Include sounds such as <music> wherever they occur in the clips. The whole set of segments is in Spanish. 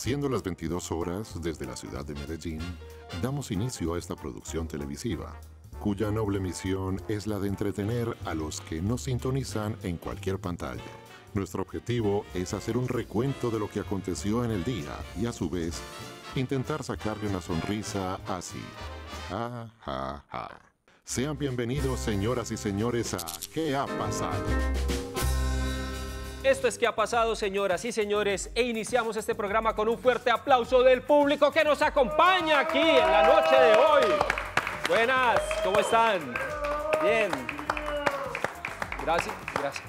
Siendo las 22 horas desde la ciudad de Medellín, damos inicio a esta producción televisiva, cuya noble misión es la de entretener a los que nos sintonizan en cualquier pantalla. Nuestro objetivo es hacer un recuento de lo que aconteció en el día y a su vez intentar sacarle una sonrisa así. Ja, Sean bienvenidos señoras y señores a ¿Qué ha pasado? Esto es que ha pasado, señoras y señores, e iniciamos este programa con un fuerte aplauso del público que nos acompaña aquí en la noche de hoy. Buenas, ¿cómo están? Bien. Gracias, gracias.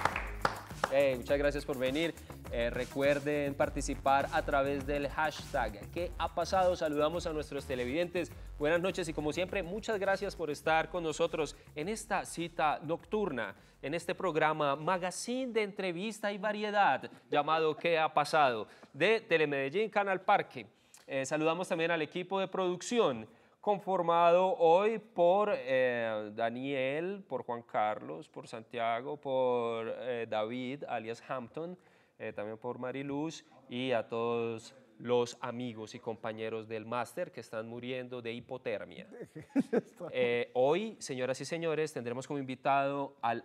Eh, muchas gracias por venir. Eh, recuerden participar a través del hashtag ¿Qué ha pasado? Saludamos a nuestros televidentes. Buenas noches y como siempre, muchas gracias por estar con nosotros en esta cita nocturna, en este programa Magazine de Entrevista y Variedad llamado ¿Qué ha pasado? de Telemedellín Canal Parque. Eh, saludamos también al equipo de producción conformado hoy por eh, Daniel, por Juan Carlos, por Santiago, por David, alias Hampton, eh, también por Mariluz y a todos los amigos y compañeros del máster que están muriendo de hipotermia. <laughs> Eh, hoy, señoras y señores, tendremos como invitado al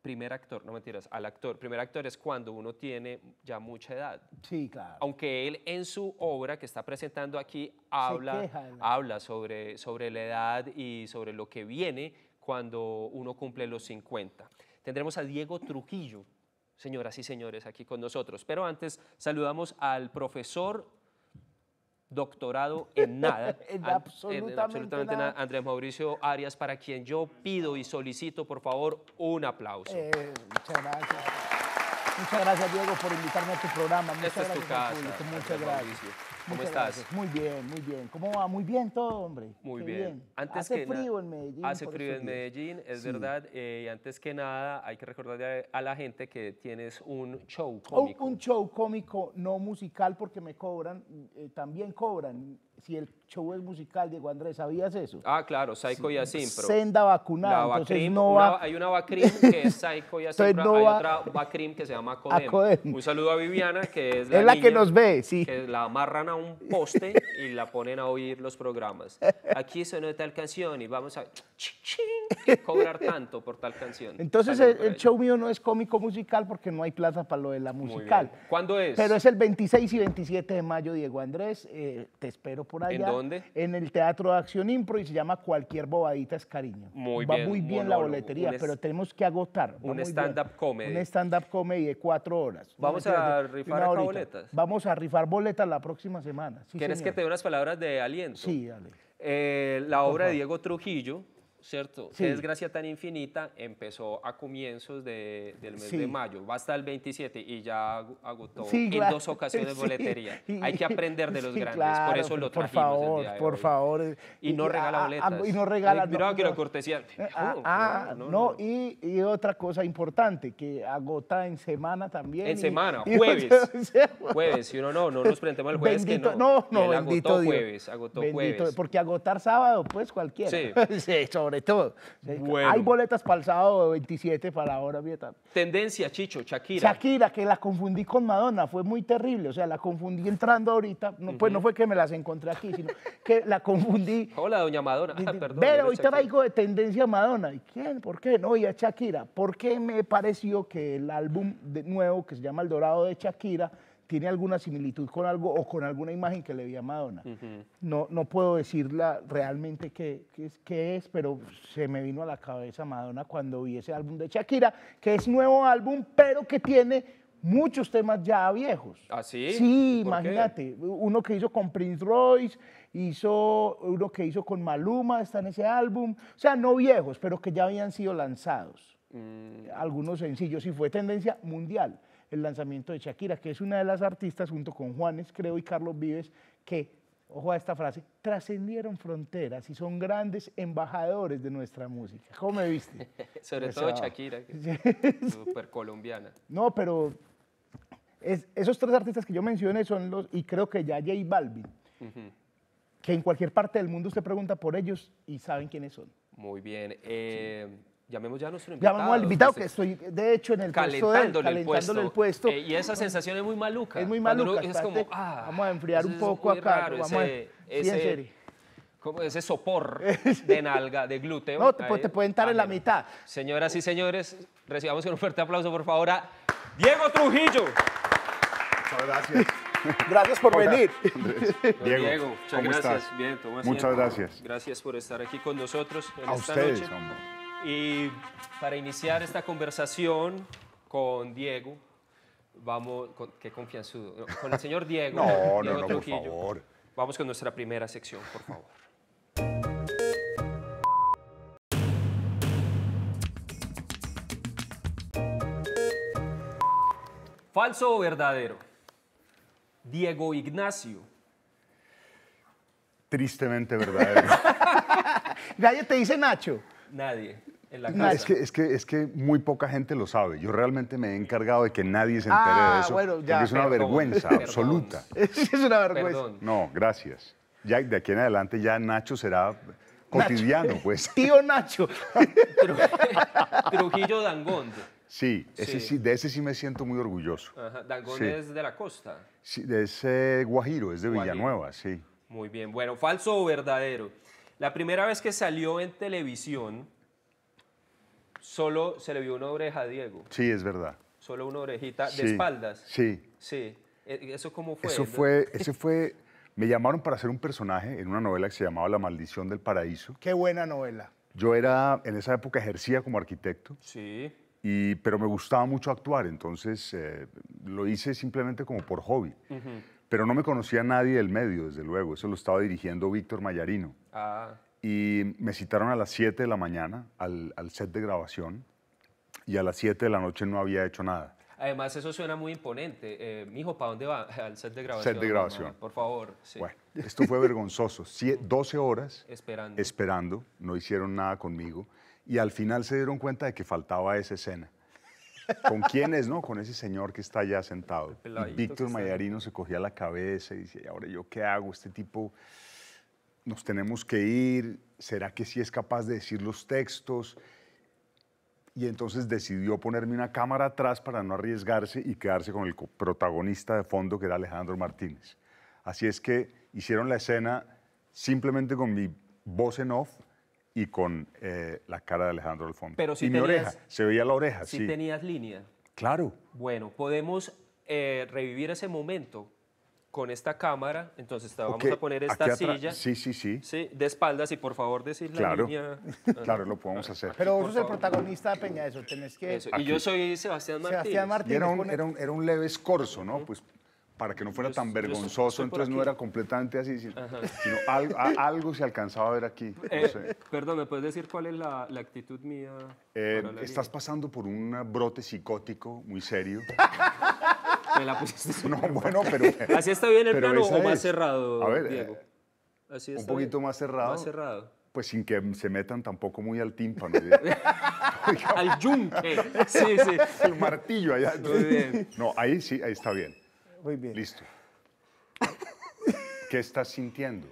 primer actor, no mentiras, al actor. Primer actor es cuando uno tiene ya mucha edad. Sí, claro. Aunque él en su obra que está presentando aquí habla, habla sobre, sobre la edad y sobre lo que viene cuando uno cumple los 50. Tendremos a Diego Trujillo, señoras y señores, aquí con nosotros. Pero antes saludamos al profesor doctorado en <laughs> nada, en, absolutamente nada, Andrés Mauricio Arias, para quien yo pido y solicito, por favor, un aplauso. Eh, muchas gracias. Muchas gracias, Diego, por invitarme a tu programa. Muchas gracias Muchas gracias. ¿Cómo estás? Muy bien, muy bien. ¿Cómo va? Muy bien todo, hombre. Muy bien. hace frío en Medellín. Hace frío en Medellín, es verdad. Eh, y antes que nada, hay que recordarle a la gente que tienes un show oh, cómico. un show cómico, no musical, porque me cobran. Eh, también cobran. Si el show es musical, Diego Andrés, ¿sabías eso? Ah, claro, Psycho y Asimpro. Senda vacunada. La entonces hay una Bacrim que es Psycho y Asimpro, hay otra Bacrim que se llama <laughs> Codem. Un saludo a Viviana, que es la, que nos ve, sí. Que la amarran a un poste y la ponen a oír los programas. Aquí suena tal canción y vamos a cobrar tanto por tal canción. Entonces el, show mío no es cómico musical porque no hay plaza para lo de la musical. ¿Cuándo es? Pero es el 26 y 27 de mayo, Diego Andrés. Eh, te espero por allá. En el Teatro de Acción Impro y se llama Cualquier Bobadita es Cariño. Muy va muy bien la boletería, pero tenemos que agotar. Un stand-up comedy. Un stand-up comedy de cuatro horas. Vamos a rifar boletas. Vamos a rifar boletas la próxima semana. ¿Quieres que te dé unas palabras de aliento? Sí, dale. Eh, la obra de Diego Trujillo, ¿cierto? Sí. desgracia tan infinita empezó a comienzos de, del mes de mayo, va hasta el 27 y ya agotó en dos ocasiones <laughs> boletería. Hay que <laughs> aprender de los grandes, por eso lo trajimos Por favor, por favor. Y, no regala boletas. y no regala. Ay, eh, mira no, cortesía. Ah, no, y, y, otra cosa importante, que agota en semana también. En semana, jueves. <laughs> jueves, si uno no, no nos presentemos el jueves que no. No, no, bendito agotó jueves, agotó bendito, jueves. Porque agotar sábado, pues cualquiera. Sí. sobre todo. Hay boletas para el sábado 27 para ahora Tendencia, Chicho, Shakira. Shakira, que la confundí con Madonna, fue muy terrible. O sea, la confundí entrando ahorita. Pues no fue que me las encontré aquí, sino que la confundí. <laughs> Hola, doña Madonna. <laughs> perdón. Pero hoy traigo de tendencia Madonna. ¿Y quién? ¿Por qué? No, y a Shakira. ¿Por qué me pareció que el álbum nuevo que se llama El Dorado de Shakira tiene alguna similitud con algo o con alguna imagen que le vi a Madonna. no, no puedo decirla realmente qué, es, pero se me vino a la cabeza Madonna cuando vi ese álbum de Shakira, que es nuevo álbum, pero que tiene muchos temas ya viejos. ¿Ah, sí? Sí, imagínate. Uno que hizo con Prince Royce, hizo uno que hizo con Maluma, está en ese álbum. O sea, no viejos, pero que ya habían sido lanzados. Mm. Algunos sencillos y fue tendencia mundial el lanzamiento de Shakira, que es una de las artistas, junto con Juanes, creo, y Carlos Vives, que, ojo a esta frase, trascendieron fronteras y son grandes embajadores de nuestra música. ¿Cómo me viste? <laughs> Sobre todo Shakira, que súper <laughs> colombiana. No, pero esos tres artistas que yo mencioné son los, y creo que ya y Balvin, que en cualquier parte del mundo usted pregunta por ellos y saben quiénes son. Muy bien. Eh, llamemos ya a nuestro invitado. Llamamos al invitado, pues, que estoy, de hecho, en el puesto. él. calentándole el puesto. Eh, y esa sensación es muy maluca. Es muy maluca. es como, ah, vamos a enfriar un poco acá. vamos a, ese, como ese sopor <laughs> de nalga, de glúteo. No, te, te pueden estar en la mitad. Señoras y señores, recibamos con un fuerte aplauso, por favor, a Diego Trujillo. Muchas gracias. <laughs> Gracias por venir. <laughs> Diego, muchas ¿cómo gracias. Estás? muchas gracias. Gracias por estar aquí con nosotros en a esta ustedes, noche. Hombre. Y para iniciar esta conversación con Diego, vamos, con, qué con el señor Diego. <laughs> no, no, no, por favor. Vamos con nuestra primera sección, por favor. ¿Falso o verdadero? Diego Ignacio. Tristemente verdadero. <laughs> Nadie te dice Nacho. Nadie es, que, es, que, es que muy poca gente lo sabe. Yo realmente me he encargado de que nadie se entere ah, de eso. <laughs> es una vergüenza absoluta. Es, una vergüenza. No, gracias. Ya de aquí en adelante ya Nacho será cotidiano, pues. <laughs> Tío Nacho. <laughs> Trujillo Dangón. Sí, de ese sí me siento muy orgulloso. Ajá. es de la costa. Sí, de ese Guajiro, es de Villanueva, sí. Muy bien, bueno, falso o verdadero. La primera vez que salió en televisión Solo se le vio una oreja a Diego. Sí, es verdad. Solo una orejita de espaldas. Sí. Sí. E, ¿Eso cómo fue? Eso fue, ese fue, me llamaron para hacer un personaje en una novela que se llamaba La maldición del paraíso. Qué buena novela. Yo era, en esa época ejercía como arquitecto. Sí. Y, pero me gustaba mucho actuar, entonces eh, lo hice simplemente como por hobby. Pero no me conocía nadie del medio, desde luego. Eso lo estaba dirigiendo Víctor Mayarino. Ah y me citaron a las 7 de la mañana al, set de grabación y a las 7 de la noche no había hecho nada. Además, eso suena muy imponente. mi eh, mijo, ¿para dónde va? <laughs> Al set de grabación. Set de grabación. por favor. Bueno, esto fue vergonzoso. 12 <laughs> horas esperando. esperando, no hicieron nada conmigo y al final se dieron cuenta de que faltaba esa escena. ¿Con quién es, no? Con ese señor que está allá sentado. Víctor Mayarino se cogía la cabeza y dice ahora yo qué hago? Este tipo nos tenemos que ir, ¿será que sí es capaz de decir los textos? Y entonces decidió ponerme una cámara atrás para no arriesgarse y quedarse con el protagonista de fondo que era Alejandro Martínez. Así es que hicieron la escena simplemente con mi voz en off y con eh, la cara de Alejandro al fondo. Pero si y mi oreja, se veía la oreja. Si sí, tenías línea. Claro. Bueno, podemos eh, revivir ese momento con esta cámara, entonces te vamos a poner esta silla sí, sí, sí. sí, de espaldas y por favor decir la línea. <laughs> claro, lo podemos hacer. Pero vos sos el protagonista Peña eso, tenés que... Y yo soy Sebastián Martínez. Sebastián Martínez. Era un, era, un, leve escorzo, ¿no? Pues para que no fuera tan vergonzoso, entonces no era completamente así, sino, algo, se alcanzaba a ver aquí. Eh, perdón, ¿me puedes decir cuál es la, actitud mía? Eh, estás pasando por un brote psicótico muy serio. <laughs> Me la pusiste. <laughs> No, bueno, pero. <laughs> ¿Así está bien el plano o más cerrado, a ver, Diego? Eh, Así un poquito más cerrado. Más cerrado. Pues sin que se metan tampoco muy al tímpano. <laughs> al yunque. Sí, sí. El martillo allá. Muy bien. No, ahí sí, ahí está bien. Muy bien. Listo. ¿Qué estás sintiendo?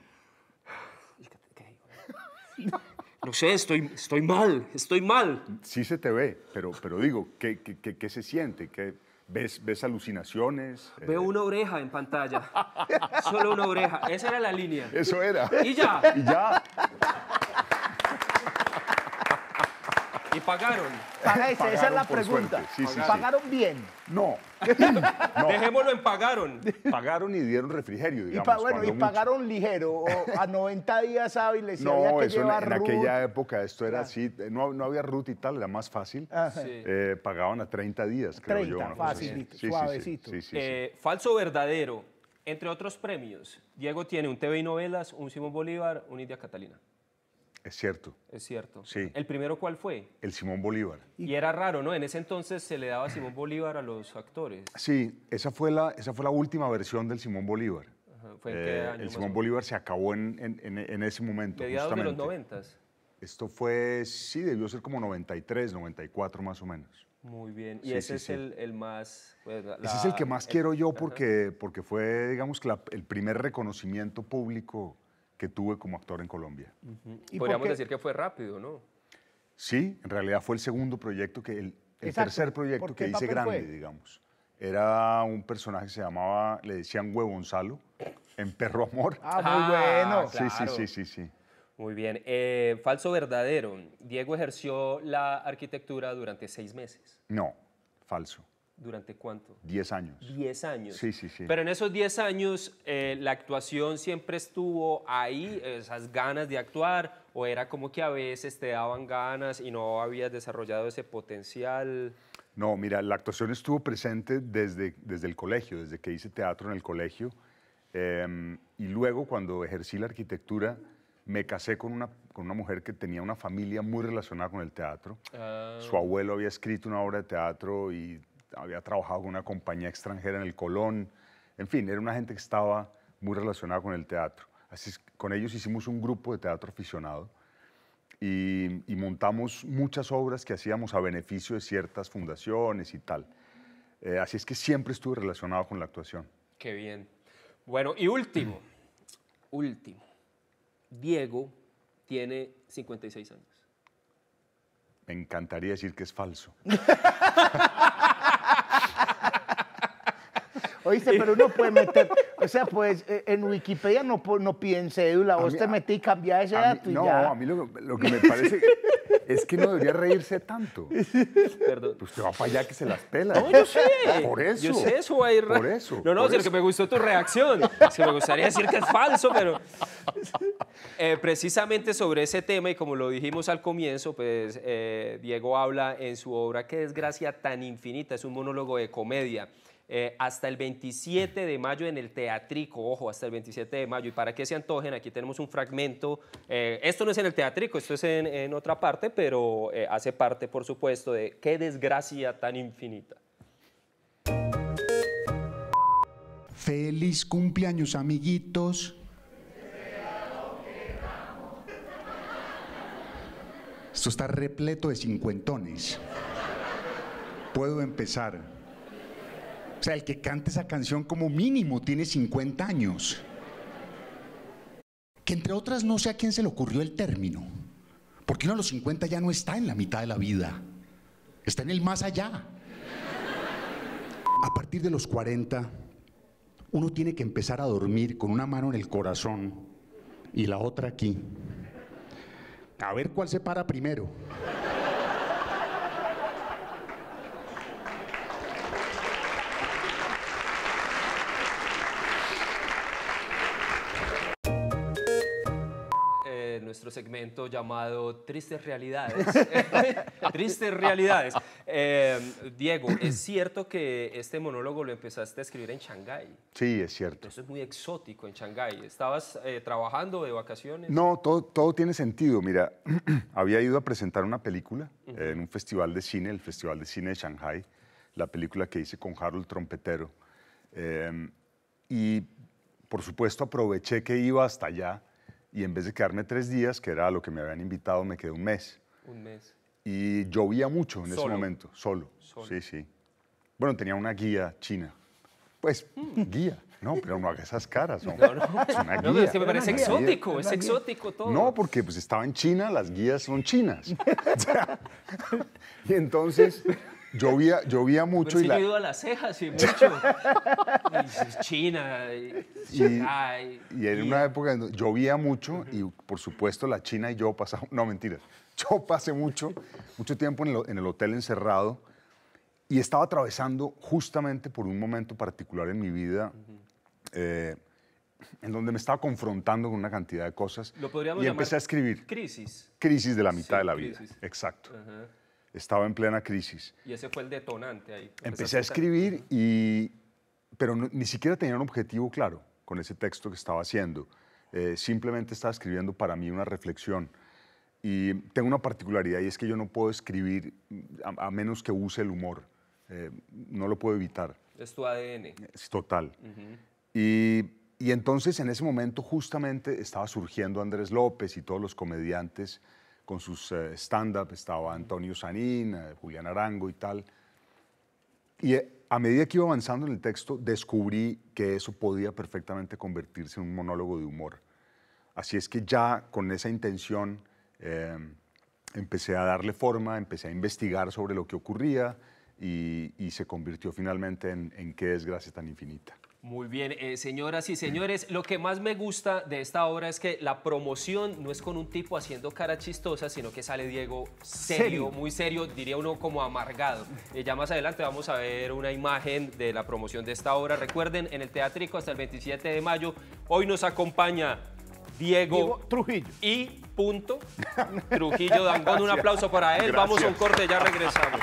No sé, estoy, estoy mal, estoy mal. Sí se te ve, pero, pero digo, ¿qué, qué, qué, qué se siente? ¿Qué, ¿Ves, alucinaciones? Veo eh. una oreja en pantalla. <laughs> Solo una oreja. Esa era la línea. Eso era. Y ya. Y ya. ¿Y pagaron? esa es la pregunta. ¿Pagaron bien? <laughs> No. Dejémoslo en pagaron. Pagaron y dieron refrigerio, digamos. Y, pagaron ligero, a 90 días hábiles. no, en, aquella época esto era así, no, no, había ruta y tal, era más fácil. Eh, pagaban a 30 días, creo 30, yo. Facilito, suavecito. Eh, falso verdadero, entre otros premios, Diego tiene un TV y novelas, un Simón Bolívar, un India Catalina. Es cierto. Es cierto. Sí. ¿El primero cuál fue? El Simón Bolívar. Y, era raro, ¿no? En ese entonces se le daba Simón Bolívar a los actores. Sí, esa fue la, esa fue la última versión del Simón Bolívar. ¿Fue qué eh, el Simón Bolívar se acabó en, ese momento. Mediados de los noventas. Esto fue, sí, debió ser como 93, 94 más o menos. Muy bien. Y ese es El, más... Pues, ese es el que más quiero yo porque, porque fue, digamos, que el primer reconocimiento público que tuve como actor en Colombia. Podríamos decir que fue rápido, ¿no? Sí, en realidad fue el segundo proyecto, que el, tercer proyecto que hice grande, digamos. Era un personaje que se llamaba, le decían Huevo Gonzalo en Perro Amor. Ah, muy ah, bueno. Sí, sí, sí, sí, Muy bien. Eh, falso verdadero. Diego ejerció la arquitectura durante seis meses. No, falso. ¿Durante cuánto? Diez años. Diez años. Sí, sí, sí. Pero en esos diez años, eh, ¿la actuación siempre estuvo ahí, esas ganas de actuar? ¿O era como que a veces te daban ganas y no habías desarrollado ese potencial? No, mira, la actuación estuvo presente desde, desde el colegio, desde que hice teatro en el colegio. Em, y luego, cuando ejercí la arquitectura, me casé con una, con una mujer que tenía una familia muy relacionada con el teatro. Ah. Su abuelo había escrito una obra de teatro y había trabajado con una compañía extranjera en el Colón, en fin, era una gente que estaba muy relacionada con el teatro. Así es, con ellos hicimos un grupo de teatro aficionado y, montamos muchas obras que hacíamos a beneficio de ciertas fundaciones y tal. Eh, así es que siempre estuve relacionado con la actuación. Qué bien. Bueno, y último, <clears throat> último. Diego tiene 56 años. Me encantaría decir que es falso. <laughs> Oíste, pero uno puede meter, o sea, pues eh, en Wikipedia no, no piden cédula, vos te metí y cambiás ese dato y no, ya. No, a mí lo, que me parece es que no debería reírse tanto. Perdón. Pues te va para allá que se las pela. No, yo sé. Por eso. Yo sé eso, güey. Por eso. No, no, es que me gustó tu reacción. me gustaría decir que es falso, pero... Eh, precisamente sobre ese tema, y como lo dijimos al comienzo, pues eh, Diego habla en su obra Qué desgracia tan infinita, es un monólogo de comedia. Eh, hasta el 27 de mayo en el Teatrico, ojo, hasta el 27 de mayo. Y para que se antojen, aquí tenemos un fragmento, eh, esto no es en el Teatrico, esto es en, otra parte, pero eh, hace parte, por supuesto, de qué desgracia tan infinita. Feliz cumpleaños, amiguitos. Esto está repleto de cincuentones. Puedo empezar. O sea, el que cante esa canción como mínimo tiene 50 años. Que entre otras no sé a quién se le ocurrió el término. Porque uno a los 50 ya no está en la mitad de la vida. Está en el más allá. A partir de los 40, uno tiene que empezar a dormir con una mano en el corazón y la otra aquí. A ver cuál se para primero. segmento llamado Tristes Realidades. <laughs> Tristes Realidades. Em, Diego, es cierto que este monólogo lo empezaste a escribir en Shanghái. Sí, es cierto. Eso es muy exótico en Shanghái. ¿Estabas eh, trabajando de vacaciones? No, todo, todo tiene sentido. Mira, <clears throat> había ido a presentar una película eh, en un festival de cine, el Festival de Cine de Shanghái, la película que hice con Harold Trompetero. Em, y por supuesto aproveché que iba hasta allá y en vez de quedarme tres días, que era lo que me habían invitado, me quedé un mes. Un mes. Y llovía mucho en ese momento, solo. Sí, sí. Bueno, tenía una guía china. Pues, guía. No, pero no haga esas caras, <laughs> ¿no? no, Es una guía. es que me parece exótico, es exótico todo. No, porque pues estaba en China, las guías son chinas. <laughs> y entonces llovía, llovía mucho y la... a las cejas y mucho. <laughs> y China, y, y, en una época llovía mucho y por supuesto la China y yo pasamos... No, mentira. <laughs> Yo pasé mucho, mucho tiempo en el, hotel encerrado y estaba atravesando justamente por un momento particular en mi vida eh, en donde me estaba confrontando con una cantidad de cosas. y empecé a escribir. Crisis. Crisis de la mitad de la vida. Exacto estaba en plena crisis. Y ese fue el detonante ahí. Empecé a escribir, y, pero ni siquiera tenía un objetivo claro con ese texto que estaba haciendo. Eh, simplemente estaba escribiendo para mí una reflexión. Y tengo una particularidad y es que yo no puedo escribir a, menos que use el humor. Eh, no lo puedo evitar. Es tu ADN. Es total. y, y entonces en ese momento justamente estaba surgiendo Andrés López y todos los comediantes con sus eh, stand-up, estaba Antonio Sanín, eh, Julián Arango y tal. Y eh, a medida que iba avanzando en el texto, descubrí que eso podía perfectamente convertirse en un monólogo de humor. Así es que ya con esa intención empecé a darle forma, empecé a investigar sobre lo que ocurría y, se convirtió finalmente en, en qué desgracia tan infinita. Muy bien, eh, señoras y señores, lo que más me gusta de esta obra es que la promoción no es con un tipo haciendo cara chistosa, sino que sale Diego serio, muy serio, diría uno como amargado. ya más adelante vamos a ver una imagen de la promoción de esta obra. Recuerden, en el Teatrico hasta el 27 de mayo, hoy nos acompaña Diego, Trujillo y punto Trujillo Dangón. Un <laughs> aplauso para él, vamos a un corte, ya regresamos.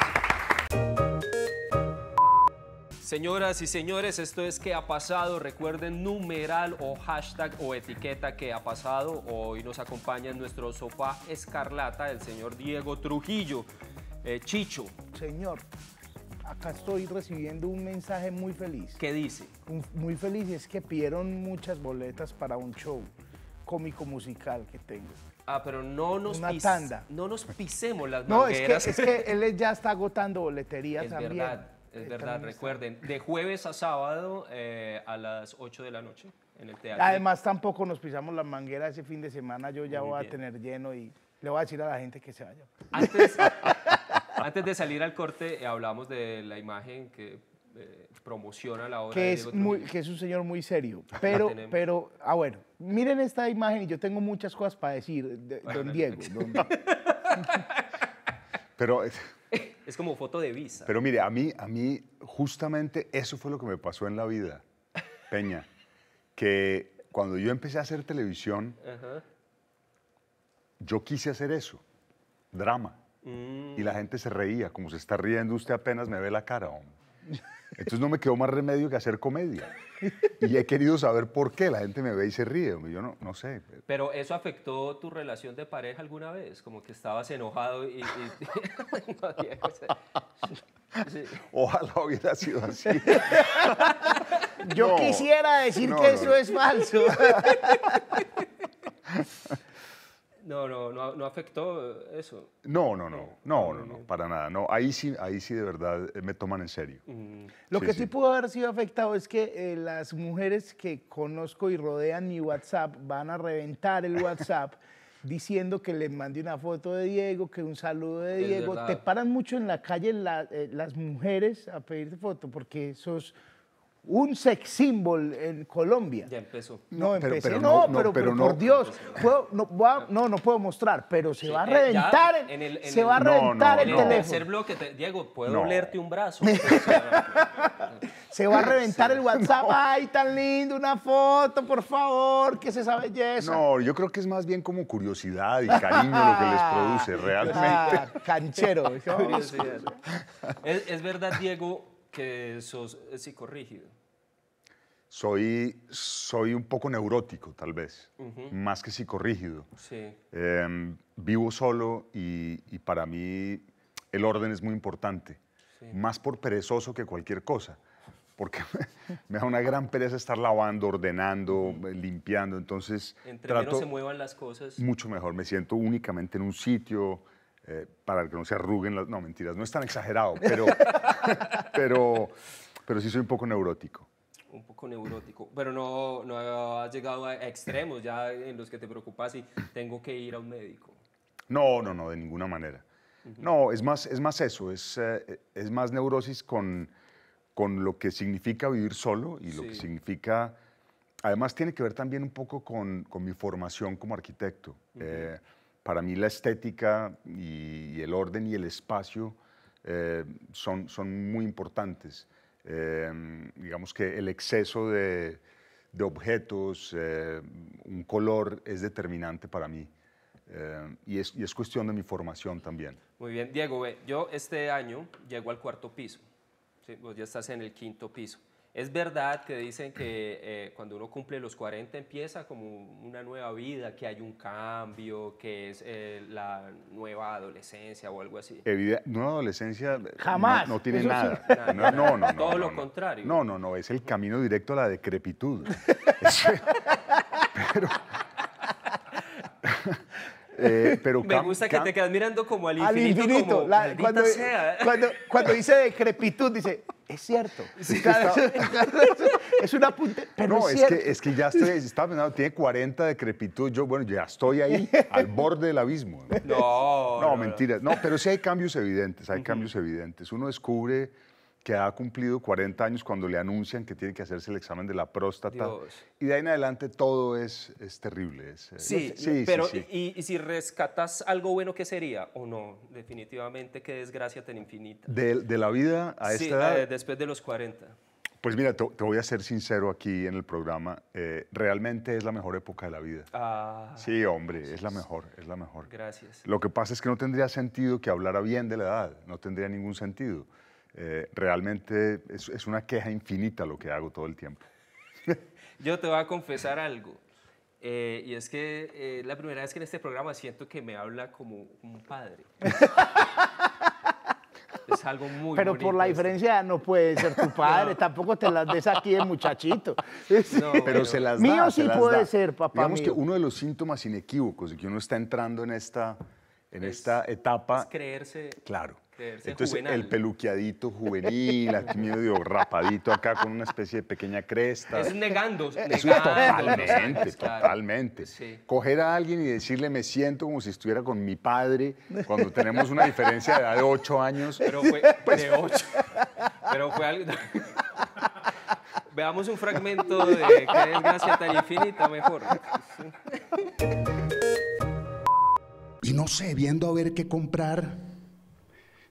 Señoras y señores, esto es que ha pasado. Recuerden numeral o hashtag o etiqueta que ha pasado. Hoy nos acompaña en nuestro sofá escarlata el señor Diego Trujillo. Eh, Chicho. Señor, acá estoy recibiendo un mensaje muy feliz. ¿Qué dice? muy feliz es que pidieron muchas boletas para un show cómico musical que tengo. Ah, pero no nos, Una no nos pisemos las boletas. No, es que, <laughs> él ya está agotando boleterías también. Es verdad, recuerden, de jueves a sábado eh, a las 8 de la noche en el teatro. Además, tampoco nos pisamos la manguera ese fin de semana. Yo ya voy a tener lleno y le voy a decir a la gente que se vaya. Antes, <laughs> de salir al corte, eh, hablamos de la imagen que eh, promociona la obra. Que, es muy, que es un señor muy serio. Pero, pero, ah, bueno, miren esta imagen y yo tengo muchas cosas para decir, don <laughs> Diego. pero, es como foto de visa. Pero mire, a mí, a mí justamente eso fue lo que me pasó en la vida, <laughs> Peña. que cuando yo empecé a hacer televisión, yo quise hacer eso, drama. Mm. Y la gente se reía, como se está riendo usted apenas me ve la cara, hombre. Entonces no me quedó más remedio que hacer comedia. Y he querido saber por qué. La gente me ve y se ríe. Yo no, sé. Pero eso afectó tu relación de pareja alguna vez, como que estabas enojado y... <laughs> Ojalá hubiera sido así. Yo quisiera decir que eso es falso. <laughs> No, no, no, afectó eh, eso. No, no, no, no, no, no, para nada. No, ahí sí, ahí sí de verdad eh, me toman en serio. Lo que sí, pudo haber sido afectado es que eh, las mujeres que conozco y rodean mi WhatsApp van a reventar el WhatsApp. <laughs> diciendo que les mandé una foto de Diego, que un saludo de Diego. Te paran mucho en la calle las mujeres a pedirte foto porque sos un sex symbol en Colombia. Ya empezó. No, pero, no, pero, por Dios, no, no, puedo mostrar, pero se va a eh, reventar, <laughs> se va a reventar el teléfono. Diego, puedo olerte un brazo. se va a reventar el WhatsApp, ay, tan lindo, una foto, por favor, que se esa belleza. No, yo creo que es más bien como curiosidad y cariño lo que les <laughs> produce realmente. Ah, canchero. es verdad, Diego, que sos psicorrígido soy, soy un poco neurótico, tal vez, más que psicorrígido. Em, vivo solo y, para mí el orden es muy importante, más por perezoso que cualquier cosa, porque <laughs> me da una gran pereza estar lavando, ordenando, eh, limpiando, entonces... Entre trato, menos se muevan las cosas. Mucho mejor, me siento únicamente en un sitio. Eh, para que no se arruguen las... No, mentiras, no es tan exagerado, pero, <laughs> pero, pero sí soy un poco neurótico un poco neurótico, pero no, no has llegado a extremos ya en los que te preocupas y tengo que ir a un médico. No, no, no, de ninguna manera. No, es más, es más eso, es, eh, es más neurosis con, con lo que significa vivir solo y lo que significa... Además tiene que ver también un poco con, con mi formación como arquitecto. Eh, para mí la estética y, el orden y el espacio eh, son, son muy importantes. Em, digamos que el exceso de, objetos, em, un color es determinante para mí. Em, y, es, cuestión de mi formación también. Muy bien, Diego, yo este año llego al cuarto piso, vos ya estás en el quinto piso. Es verdad que dicen que eh, cuando uno cumple los 40 empieza como una nueva vida, que hay un cambio, que es eh, la nueva adolescencia o algo así. nueva adolescencia jamás. No, tiene nada. No, no, no, Todo lo contrario. No, no, no, es el camino directo a la decrepitud. <laughs> <laughs> Eh, pero, Me gusta que te quedas mirando como al infinito. Al infinito. cuando dice decrepitud, dice es cierto. <laughs> es un apunte, pero no, es, que, es que ya estoy, está, tiene 40 de yo, bueno, ya estoy ahí, <laughs> al borde del abismo. No, no, mentira. No, pero sí hay cambios evidentes, hay cambios evidentes. Uno descubre que ha cumplido 40 años cuando le anuncian que tiene que hacerse el examen de la próstata. Y de ahí en adelante todo es, terrible. Eh, sí, sí, pero Y, si rescatas algo bueno, que sería? ¿O no? Definitivamente, qué desgracia tan infinita. ¿De, la vida a esta edad? después de los 40. Pues mira, te, voy a ser sincero aquí en el programa. Eh, realmente es la mejor época de la vida. Ah, sí, hombre, es la mejor, es la mejor. Gracias. Lo que pasa es que no tendría sentido que hablara bien de la edad, no tendría ningún sentido. Eh, realmente es, una queja infinita lo que hago todo el tiempo. <laughs> Yo te voy a confesar algo. Eh, y es que eh, la primera vez que en este programa siento que me habla como un padre. <laughs> es algo muy Pero por la diferencia no puede ser tu <laughs> padre, tampoco te las des aquí de muchachito. pero se las da, Mío sí puede ser, papá. Digamos que uno de los síntomas inequívocos de que uno está entrando en esta, en esta etapa. Es creerse. Claro entonces, el peluqueadito juvenil, aquí medio rapadito acá con una especie de pequeña cresta. Es negando. Eso eh, totalmente, totalmente. Coger a alguien y decirle, me siento como si estuviera con mi padre, cuando tenemos una diferencia de edad de 8 años. Pero fue <laughs> pues de ocho. Pero fue algo... <laughs> Veamos un fragmento de Qué desgracia tan infinita, mejor. Y no sé, viendo a ver qué comprar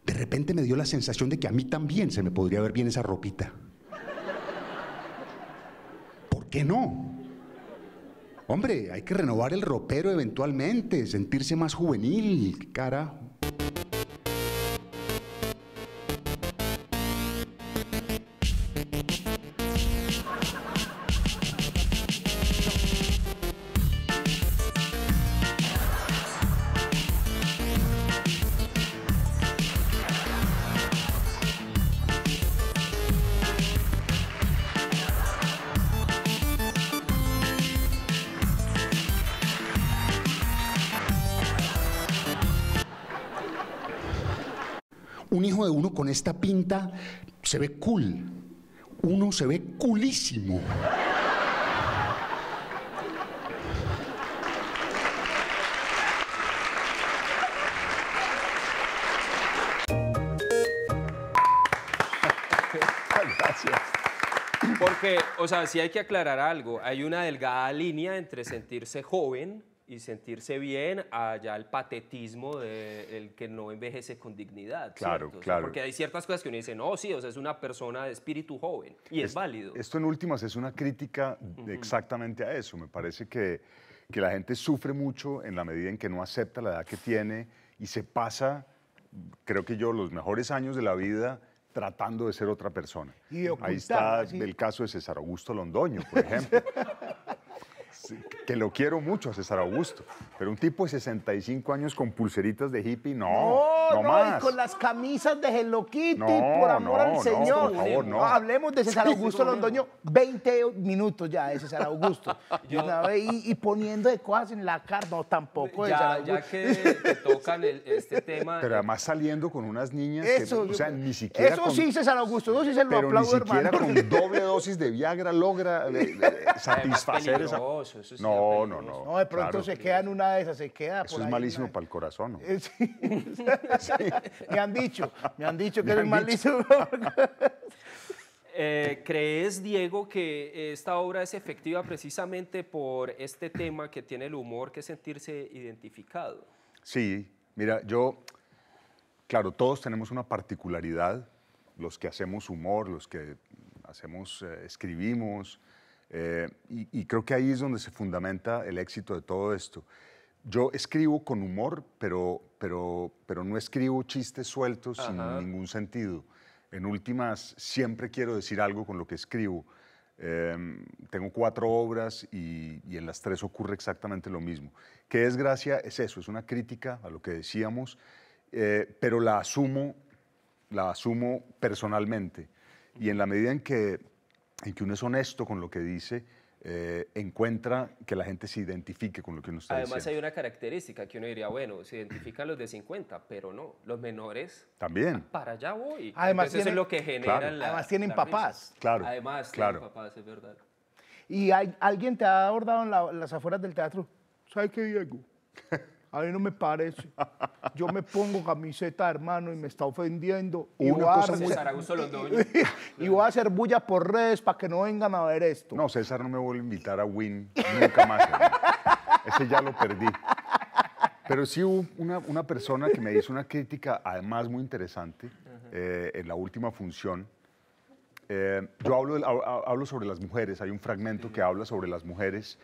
de repente me dio la sensación de que a mí también se me podría ver bien esa ropita. ¿Por qué no? Hombre, hay que renovar el ropero eventualmente, sentirse más juvenil, cara. esta pinta se ve cool. Uno se ve culísimo. Porque, o sea, si hay que aclarar algo, hay una delgada línea entre sentirse joven y sentirse bien allá el patetismo del el que no envejece con dignidad. Claro, claro. porque hay ciertas cosas que uno dice, no, sí, o sea, es una persona de espíritu joven y es, válido. Esto en últimas es una crítica exactamente a eso. Me parece que, que la gente sufre mucho en la medida en que no acepta la edad que tiene y se pasa, creo que yo, los mejores años de la vida tratando de ser otra persona. Ahí está el caso de César Augusto Londoño, por ejemplo. <laughs> que lo quiero mucho a César Augusto, pero un tipo de 65 años con pulseritas de hippie, no, no, no, más. Y con las camisas de Hello Kitty, por amor al Señor. Por favor, no. Hablemos de César Augusto Londoño, 20 minutos ya de César Augusto. <laughs> y, poniendo de cosas en la cara, no, tampoco ya, que te tocan este <laughs> tema. Pero eh, además saliendo con unas niñas eso, que, o sea, ni siquiera Eso sí, César Augusto, eso sí se lo aplaudo, ni siquiera con doble dosis de Viagra logra satisfacer esa no, no, no, de pronto se queda en una de esas, se queda. Eso es malísimo para el corazón. <laughs> me han dicho, me han dicho que es malísimo. Eh, ¿Crees, Diego, que esta obra es efectiva precisamente por este tema que tiene el humor, que es sentirse identificado? Sí, mira, yo, claro, todos tenemos una particularidad, los que hacemos humor, los que hacemos, eh, escribimos, eh, y, creo que ahí es donde se fundamenta el éxito de todo esto. Yo escribo con humor, pero, pero, pero no escribo chistes sueltos sin ningún sentido. En últimas, siempre quiero decir algo con lo que escribo. Em, tengo cuatro obras y, en las tres ocurre exactamente lo mismo. ¿Qué desgracia es eso? Es una crítica a lo que decíamos, eh, pero la asumo, la asumo personalmente. Y en la medida en que en que uno es honesto con lo que dice, eh, encuentra que la gente se identifique con lo que uno está Además, hay una característica que uno diría, bueno, se identifican los de 50, pero no, los menores. También. Para allá voy. Además, tienen, es lo que generan la, Además, tienen papás. Claro. Además, claro. tienen papás, es verdad. ¿Y hay, alguien te ha abordado en las afueras del teatro? ¿Sabes qué, Diego? <laughs> A mí no me parece. Yo me pongo camiseta, hermano, y me está ofendiendo. <laughs> Y voy, a hacer, bulla por redes para que no vengan a ver esto. No, César no me voy a invitar a Win nunca más. Ese ya lo perdí. Pero sí hubo una, una persona que me hizo una crítica, además muy interesante, eh, en la última función. Eh, yo hablo, hablo sobre las mujeres, hay un fragmento que habla sobre las mujeres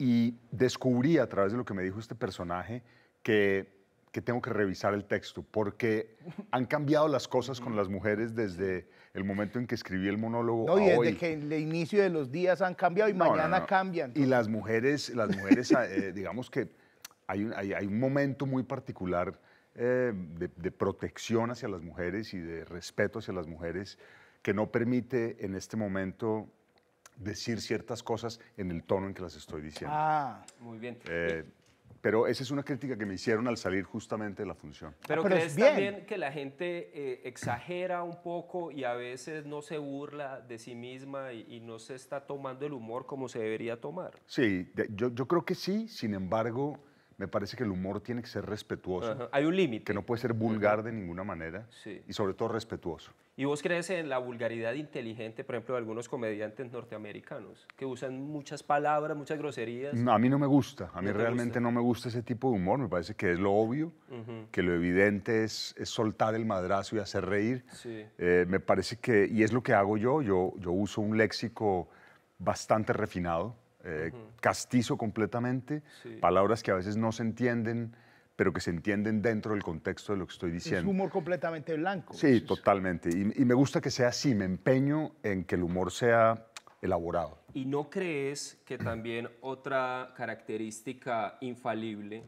y descubrí a través de lo que me dijo este personaje que, que tengo que revisar el texto, porque han cambiado las cosas con las mujeres desde el momento en que escribí el monólogo. No, y desde que el inicio de los días han cambiado y mañana cambian. Y las mujeres, las mujeres <laughs> eh, digamos que hay un, hay, un momento muy particular eh, de, de, protección hacia las mujeres y de respeto hacia las mujeres que no permite en este momento decir ciertas cosas en el tono en que las estoy diciendo. Ah, muy bien. Eh, pero esa es una crítica que me hicieron al salir justamente de la función. Pero, ah, crees también que la gente eh, exagera un poco y a veces no se burla de sí misma y, no se está tomando el humor como se debería tomar. Sí, yo creo que sí, sin embargo, me parece que el humor tiene que ser respetuoso. Hay un límite. Que no puede ser vulgar de ninguna manera y sobre todo respetuoso. ¿Y vos crees en la vulgaridad inteligente, por ejemplo, de algunos comediantes norteamericanos que usan muchas palabras, muchas groserías? a mí no me gusta, a mí realmente no me gusta ese tipo de humor, me parece que es lo obvio, que lo evidente es, soltar el madrazo y hacer reír. Eh, me parece que, y es lo que hago yo, yo, yo uso un léxico bastante refinado eh, castizo completamente, palabras que a veces no se entienden pero que se entienden dentro del contexto de lo que estoy diciendo. Es humor completamente blanco. Sí, totalmente. Y, me gusta que sea así, me empeño en que el humor sea elaborado. ¿Y no crees que también otra característica infalible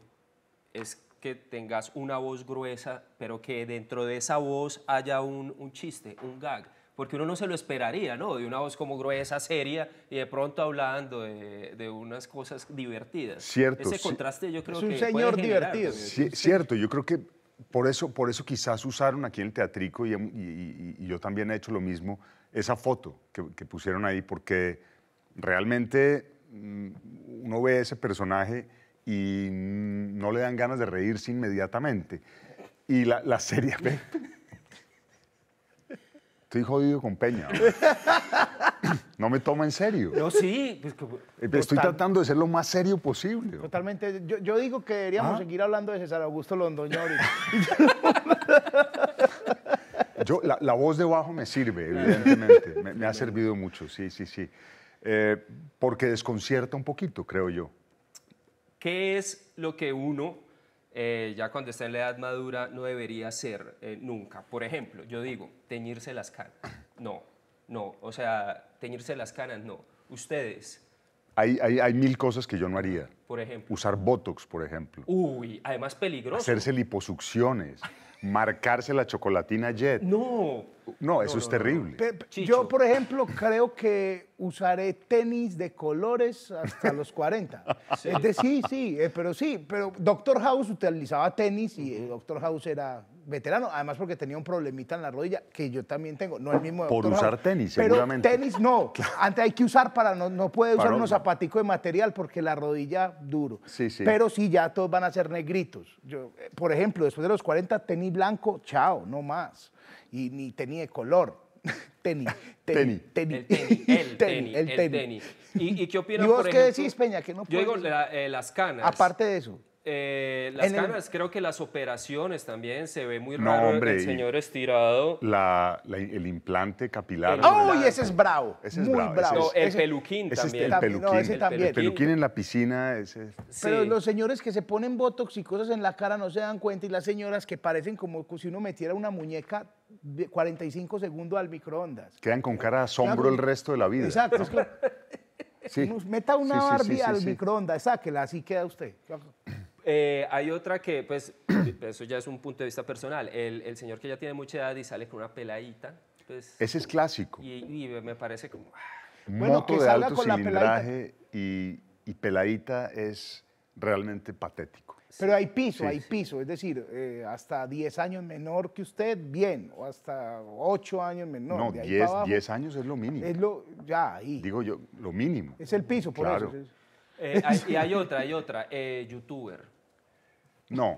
es que tengas una voz gruesa, pero que dentro de esa voz haya un chiste, un gag? porque uno no se lo esperaría, ¿no? De una voz como gruesa, seria, y de pronto hablando de, unas cosas divertidas. Cierto. Ese contraste yo creo que... Es un señor divertido. Sí, cierto, yo creo que por eso, por eso quizás usaron aquí en el teatrico, y, em, yo también he hecho lo mismo, esa foto que, que pusieron ahí, porque realmente mm, uno ve ese personaje y no le dan ganas de reírse inmediatamente. Y la, la serie... <laughs> Estoy jodido con Peña. <laughs> no me toma en serio. Yo sí. Pues pues estoy tratando de ser lo más serio posible. Totalmente. Yo, digo que deberíamos seguir hablando de César Augusto Londoño <laughs> la, voz de bajo me sirve, evidentemente. Me, ha servido mucho, sí, sí, sí. Eh, porque desconcierta un poquito, creo yo. ¿Qué es lo que uno eh, ya cuando está en la edad madura no debería ser eh, nunca. Por ejemplo, yo digo, teñirse las canas. No, no, o sea, teñirse las canas no. Ustedes. Hay, hay mil cosas que yo no haría. Por ejemplo. Usar Botox, por ejemplo. Uy, además peligroso. Hacerse liposucciones marcarse la chocolatina Jet. No. No, eso es terrible. yo, por ejemplo, creo que usaré tenis de colores hasta los 40. <laughs> sí. Es de, sí, sí, eh, pero sí, pero Doctor House utilizaba tenis y eh, Doctor House era veterano, además porque tenía un problemita en la rodilla que yo también tengo, no el mismo. Por usar tenis, pero seguramente. Tenis no, <laughs> antes hay que usar para, no, no puede usar unos zapaticos de material porque la rodilla duro. Sí, sí. Pero sí, ya todos van a ser negritos. Yo, eh, por ejemplo, después de los 40, tenis blanco, chao, no más. Y ni tenis de color. <laughs> <laughs> Tenis, tenis, tenis. El tenis, el tenis. tenis. ¿Y, qué opinas, ¿Y vos qué decís, Peña? Que no Yo Luego eh, las canas. Aparte de eso. Eh, las caras, creo que las operaciones también se ve muy raro el señor estirado. el implante capilar. ¡Oh! ese es bravo. Ese es muy bravo. el peluquín también. el peluquín. en la piscina. Pero los señores que se ponen botox y cosas en la cara no se dan cuenta y las señoras que parecen como si uno metiera una muñeca 45 segundos al microondas. Quedan con cara de asombro el resto de la vida. Exacto. Es <laughs> Meta una Barbie al microondas, sáquela, así queda usted. Eh, hay otra que, pues, <clears throat> pues, eso ya es un punto de vista personal. El, señor que ya tiene mucha edad y sale con una peladita. Pues, Ese es clásico. Y, me parece como... Ah. Moto de alto cilindraje y, y, peladita es realmente patético. Pero hay piso, hay piso, es decir, eh, hasta 10 años menor que usted, bien, o hasta 8 años menor. No, 10, años es lo mínimo. Es lo, ya, ahí. Digo yo, lo mínimo. Es el piso, por eso. Eh, y hay <laughs> otra, hay otra, youtuber. No.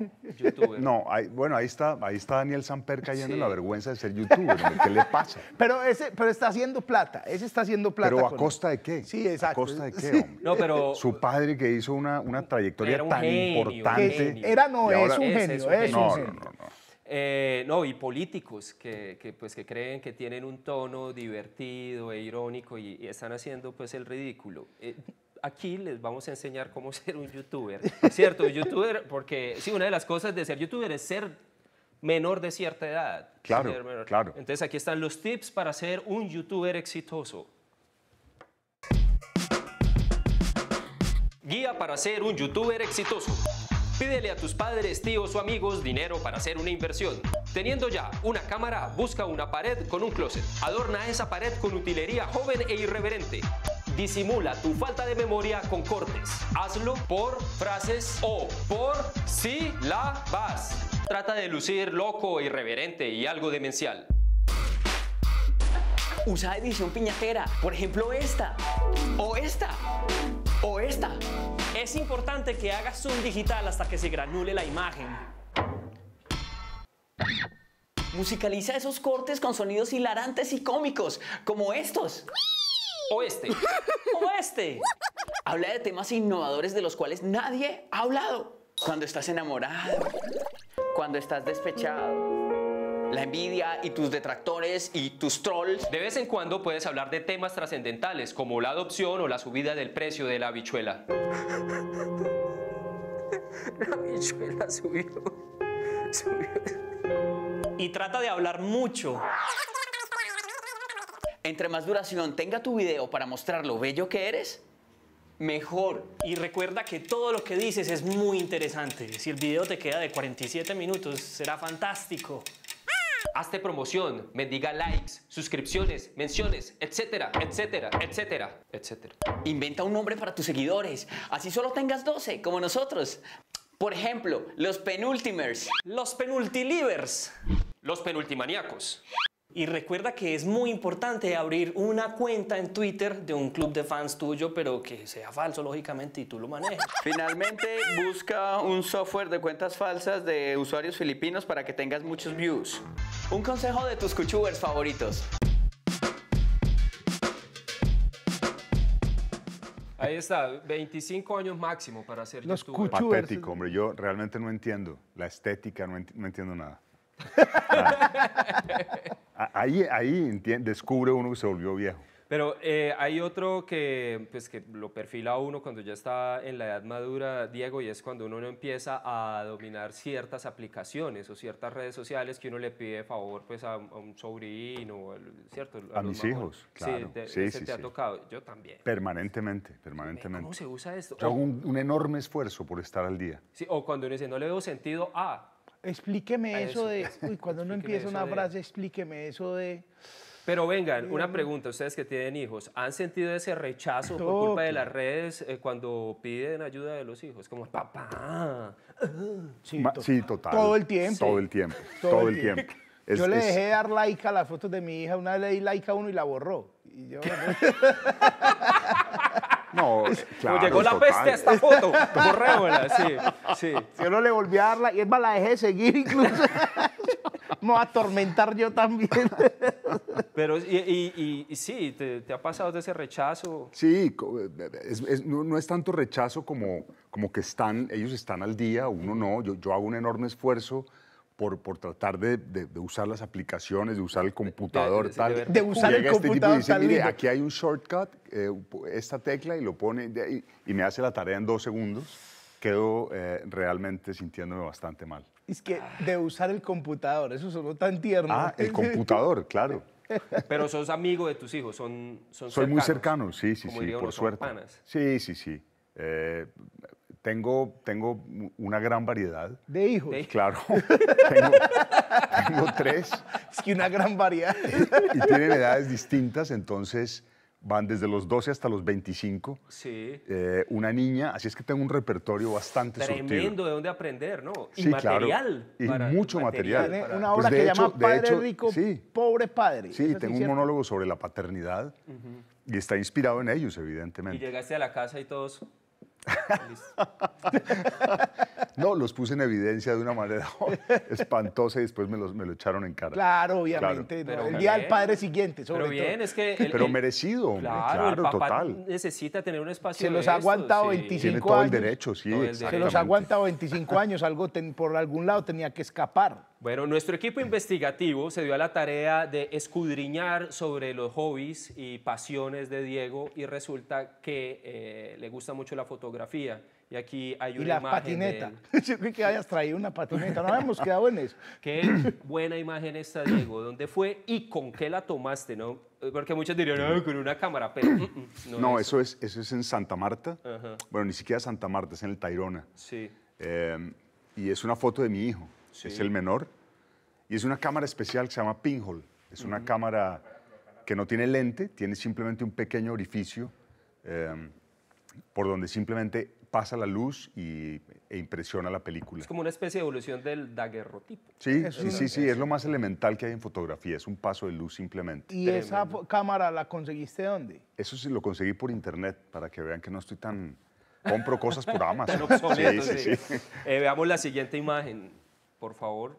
No, bueno, ahí está, ahí está Daniel Samper cayendo en la vergüenza de ser youtuber. ¿Qué le pasa? <laughs> Pero ese, pero está haciendo plata. Ese está haciendo plata. ¿Pero a costa de qué? Sí, exacto. ¿A costa de qué, hombre? No, pero... Su padre que hizo una, una trayectoria tan importante. Era, no, es, un genio, no, No, no, eh, no. y políticos que, pues, que creen que tienen un tono divertido e irónico y, están haciendo pues el ridículo. Eh, aquí les vamos a enseñar cómo <laughs> ser un youtuber, ¿cierto? youtuber, porque sí, una de las cosas de ser youtuber es ser menor de cierta edad. Claro, claro. Entonces aquí están los tips para ser un youtuber exitoso. Guía para ser un youtuber exitoso. Pídele a tus padres, tíos o amigos dinero para hacer una inversión. Teniendo ya una cámara, busca una pared con un closet. Adorna esa pared con utilería joven e irreverente. Disimula tu falta de memoria con cortes. Hazlo por frases o por la si vas. Trata de lucir loco, irreverente y algo demencial. Usa edición piñatera, por ejemplo esta, o esta, o esta. Es importante que hagas zoom digital hasta que se granule la imagen. Musicaliza esos cortes con sonidos hilarantes y cómicos, como estos este. Oeste. este. Habla de temas innovadores de los cuales nadie ha hablado. Cuando estás enamorado, cuando estás despechado, la envidia y tus detractores y tus trolls. De vez en cuando puedes hablar de temas trascendentales como la adopción o la subida del precio de la habichuela. <laughs> La habichuela subió. Subió. Y trata de hablar mucho entre más duración tenga tu video para mostrar lo bello que eres, mejor. Y recuerda que todo lo que dices es muy interesante. Si el video te queda de 47 minutos, será fantástico. Hazte promoción, me diga likes, suscripciones, menciones, etcétera, etcétera, etcétera, etcétera. Inventa un nombre para tus seguidores, así solo tengas 12, como nosotros. Por ejemplo, los penúltimers. Los penultilivers. Los penultimaniacos. Y recuerda que es muy importante abrir una cuenta en Twitter de un club de fans tuyo, pero que sea falso, lógicamente, y tú lo manejes. <laughs> Finalmente, busca un software de cuentas falsas de usuarios filipinos para que tengas muchos views. Un consejo de tus cuchubers favoritos. Ahí está, 25 años máximo para hacer Los youtuber. Patético, hombre, yo realmente no entiendo la estética, no entiendo nada. Ah, ahí ahí descubre uno que se volvió viejo. Pero eh, hay otro que, pues, que lo perfila uno cuando ya está en la edad madura, Diego, y es cuando uno empieza a dominar ciertas aplicaciones o ciertas redes sociales que uno le pide favor pues, a, un sobrino, ¿cierto? A, mis hijos, claro. Sí, sí, te ha tocado. Yo también. Permanentemente, permanentemente. ¿Cómo se usa esto? Yo hago un, un, enorme esfuerzo por estar al día. Sí, o cuando uno dice, no le veo sentido a, Explíqueme ah, eso, de, <laughs> cuando uno empieza una frase, explíqueme eso de... Pero vengan, una pregunta, ustedes que tienen hijos, ¿han sentido ese rechazo por culpa de las redes eh, cuando piden ayuda de los hijos? Como, papá. Sí, total. Todo el tiempo. Todo <laughs> el tiempo, todo, el tiempo. yo le dejé dar like a las fotos de mi hija, una vez le di like a uno y la borró. <laughs> <laughs> Pues llegó la peste a esta foto, sí, <laughs> sí. Yo no le volví a darla y es más, la dejé de seguir incluso. <laughs> Me va a atormentar yo también. Pero, y, y, sí, te, ha pasado de ese rechazo? Sí, no, no, es tanto rechazo como, como que están, ellos están al día, uno no. Yo, yo hago un enorme esfuerzo por, por tratar de, de, usar las aplicaciones, de usar el computador, de, tal. De, usar el computador. Este tipo y aquí hay un shortcut, eh, esta tecla, y lo pone y, y, me hace la tarea en dos segundos. Quedo eh, realmente sintiéndome bastante mal. Es que de usar el computador, eso sonó tan tierno. Ah, el <laughs> computador, claro. Pero sos amigo de tus hijos, son, son Soy muy cercano, sí, sí, sí, por suerte. Sí, sí, sí. Eh, tengo, una gran variedad. ¿De hijos? Claro. <laughs> tengo, tres. Es que una gran variedad. y tienen edades distintas, entonces van desde los 12 hasta los 25. Sí. Eh, una niña, así es que tengo un repertorio bastante Tremendo de dónde aprender, ¿no? Y sí, material. Claro. Y mucho material. Una pues obra que se llama Padre Rico, Pobre Padre. Sí, tengo un monólogo sobre la paternidad y está inspirado en ellos, evidentemente. Y llegaste a la casa y todos no, los puse en evidencia de una manera <laughs> espantosa y después me, los, me lo echaron en cara. Claro, obviamente. el día del padre siguiente, Pero bien, es que... pero merecido, hombre, claro, total. necesita tener un espacio Se los ha aguantado 25 años. Tiene todo el derecho, sí, Se los ha aguantado 25 años, algo por algún lado tenía que escapar. Bueno, nuestro equipo investigativo se dio a la tarea de escudriñar sobre los hobbies y pasiones de Diego y resulta que eh, le gusta mucho la fotografía. Y aquí hay una imagen patineta. De <laughs> Yo creo que hayas traído una patineta. No hemos quedado en eso. <laughs> Qué buena imagen esta, Diego. ¿Dónde fue y con qué la tomaste? ¿no? Eh, porque muchos dirían, no, con una cámara, pero mm, mm, no. eso. es, eso es en Santa Marta. Bueno, ni siquiera Santa Marta, es en el Tairona. Sí. Eh, y es una foto de mi hijo es el menor. Y es una cámara especial que se llama pinhole. Es una cámara que no tiene lente, tiene simplemente un pequeño orificio em, por donde simplemente pasa la luz y, e impresiona la película. Es como una especie de evolución del daguerrotipo. Sí, sí, sí, sí, es lo más elemental que hay en fotografía, es un paso de luz simplemente. ¿Y esa cámara la conseguiste dónde? Eso sí lo conseguí por internet, para que vean que no estoy tan... Compro cosas por <laughs> Amazon. sí, sí, sí. Eh, veamos la siguiente imagen por favor.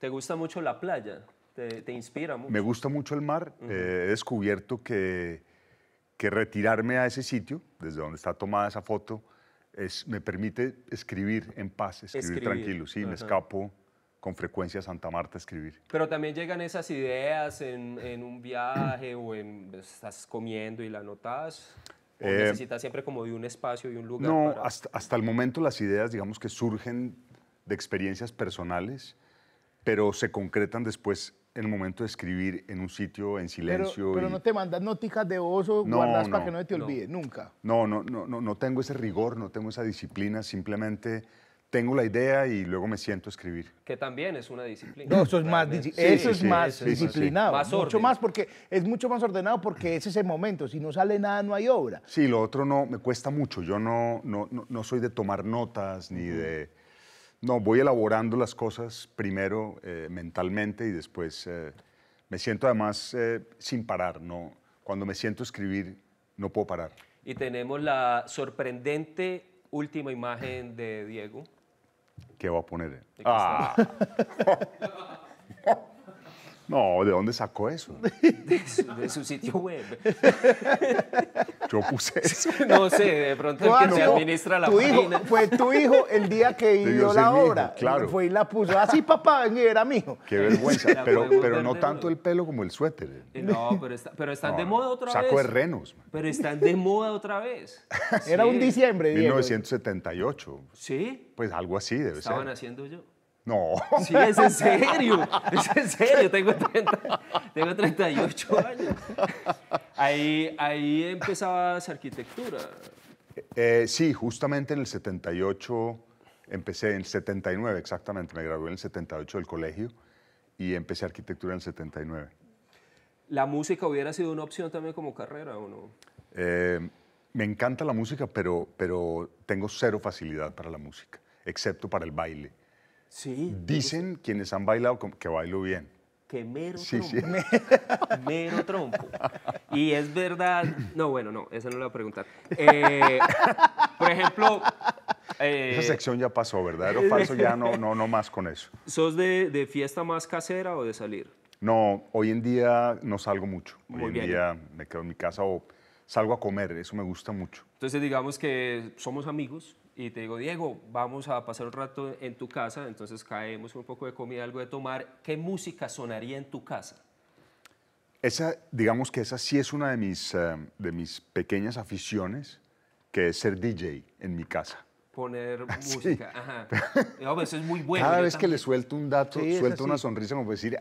¿Te gusta mucho la playa? ¿Te, inspira mucho? Me gusta mucho el mar. Eh, he descubierto que, que, retirarme a ese sitio, desde donde está tomada esa foto, es, me permite escribir en paz, escribir, tranquilo. Sí, me escapo con frecuencia a Santa Marta a escribir. Pero también llegan esas ideas en, un viaje o en, pues, estás comiendo y la notas. ¿O eh, necesitas siempre como de un espacio y un lugar? No, hasta, hasta el momento las ideas, digamos que surgen de experiencias personales, pero se concretan después en el momento de escribir en un sitio en silencio. Pero, no te mandas noticas de oso, guardas para que no te olvide, nunca. No, no, no, no, tengo ese rigor, no tengo esa disciplina, simplemente tengo la idea y luego me siento a escribir. Que también es una disciplina. No, eso es más, eso es más disciplinado. mucho más porque es mucho más ordenado porque ese es ese momento. Si no sale nada, no hay obra. Sí, lo otro no me cuesta mucho. Yo no, no, no soy de tomar notas ni de no, voy elaborando las cosas primero eh, mentalmente y después eh, me siento además eh, sin parar. No, cuando me siento escribir no puedo parar. Y tenemos la sorprendente última imagen de Diego. ¿Qué va a poner? Ah. <laughs> No, ¿de dónde sacó eso? <laughs> De su, sitio web. <laughs> Yo puse eso. <laughs> No sé, de pronto que se administra la tu fue tu hijo el día que hizo la obra. claro. Fue y la puso así, papá, era mi hijo. Qué vergüenza. pero, pero no tanto el pelo como el suéter. Eh, no, pero, está, pero están de moda otra vez. Saco de renos. Pero están de moda otra vez. Era un diciembre, 1978. Sí. Pues algo así debe ser. Estaban haciendo yo. No. Sí, es en serio. Es en serio. Tengo, 38 años. Ahí, ahí empezabas arquitectura. Eh, eh, sí, justamente en el 78, empecé en el 79 exactamente, me gradué en el 78 del colegio y empecé arquitectura en el 79. ¿La música hubiera sido una opción también como carrera o no? Eh, me encanta la música, pero, pero tengo cero facilidad para la música, excepto para el baile. Dicen quienes han bailado que bailo bien. Que mero trompo. Sí. <laughs> Mero trompo. Y es verdad. No, bueno, no, esa no la voy a preguntar. Eh, <laughs> por ejemplo. Eh, esa sección ya pasó, ¿verdad? o falso ya no, no, más con eso. ¿Sos de, fiesta más casera o de salir? No, hoy en día no salgo mucho. hoy en día me quedo en mi casa o salgo a comer, eso me gusta mucho. Entonces digamos que somos amigos, y te digo, Diego, vamos a pasar un rato en tu casa, entonces caemos un poco de comida, algo de tomar, ¿qué música sonaría en tu casa? Esa, digamos que esa sí es una de mis, eh, de mis pequeñas aficiones, que es ser DJ en mi casa. Poner <laughs> música, ajá. <laughs> Pues eso es muy bueno. Cada vez que le suelto un dato, suelto una sonrisa como decir,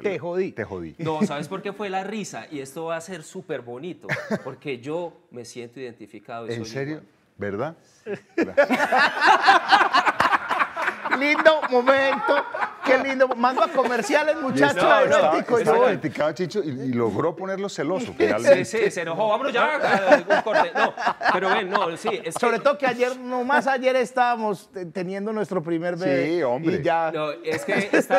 te jodí. Te jodí. No, <laughs> ¿sabes por qué fue la risa? Y esto va a ser súper bonito, porque yo me siento identificado. ¿En serio? ¿Verdad? <laughs> lindo momento. Qué lindo. Mando a comerciales, muchachos. Este y, logró ponerlo celoso. Sí, sí, se enojó. Vámonos ya. A corte. No, pero ven, no, sí. Sobre todo que ayer, nomás ayer estábamos teniendo nuestro primer bebé. Sí, hombre. ya. No, es que <laughs> eso,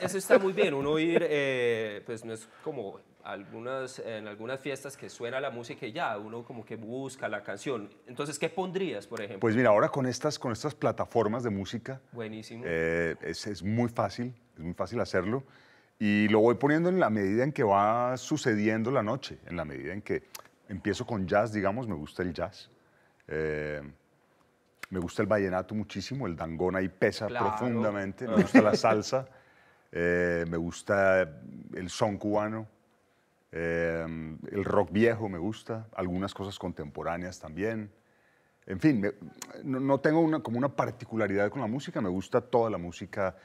eso, está muy bien. Uno ir, eh, pues no es como algunas, en algunas fiestas que suena la música y ya, uno como que busca la canción. Entonces, ¿qué pondrías, por ejemplo? Pues mira, ahora con estas, con estas plataformas de música. Buenísimo. Eh, es, es, muy fácil, es muy fácil hacerlo. Y lo voy poniendo en la medida en que va sucediendo la noche, en la medida en que empiezo con jazz, digamos, me gusta el jazz. Eh, me gusta el vallenato muchísimo, el dangón ahí pesa profundamente. Me <laughs> gusta la salsa, eh, me gusta el son cubano. Em, el rock viejo me gusta, algunas cosas contemporáneas también. En fin, no, tengo como una particularidad con la música, me gusta toda la música,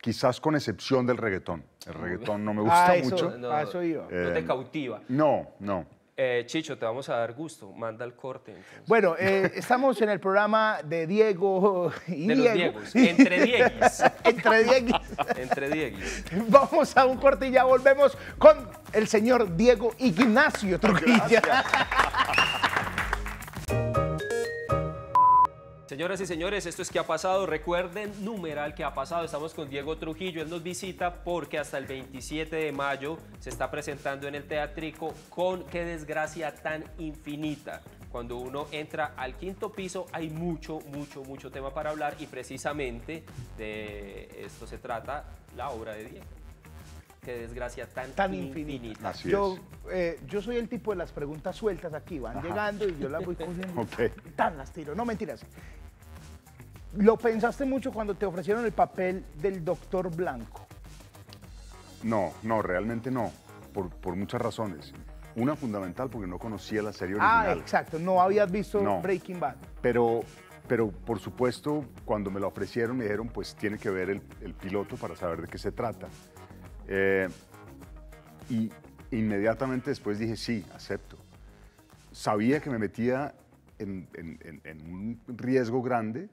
quizás con excepción del reggaetón. El reggaetón no me gusta ah, mucho. no ah, te em, cautiva. No, no. Eh, Chicho, te vamos a dar gusto. Manda el corte. Bueno, eh, estamos en el programa de Diego y Los Diegos. Entre Diegues. <laughs> Entre Diegues. Entre Diegues. Vamos a un corte y ya volvemos con el señor Diego Ignacio Trujillo. <laughs> Señoras y señores, esto es que ha pasado. Recuerden, numeral que ha pasado. Estamos con Diego Trujillo. Él nos visita porque hasta el 27 de mayo se está presentando en el Teatrico con qué desgracia tan infinita. Cuando uno entra al quinto piso hay mucho, mucho, mucho tema para hablar y precisamente de esto se trata la obra de Diego. Qué desgracia tan, infinita. Eh, yo, soy el tipo de las preguntas sueltas aquí, van llegando y yo las voy cogiendo. <laughs> Tan las tiro, no mentiras. ¿Lo pensaste mucho cuando te ofrecieron el papel del doctor Blanco? No, no, realmente no, por, muchas razones. Una fundamental porque no conocía la serie ah, original. Ah, exacto, no habías visto Breaking Bad. Pero, pero por supuesto, cuando me lo ofrecieron me dijeron, pues tiene que ver el, piloto para saber de qué se trata. Eh, y inmediatamente después dije, sí, acepto. Sabía que me metía en un riesgo grande,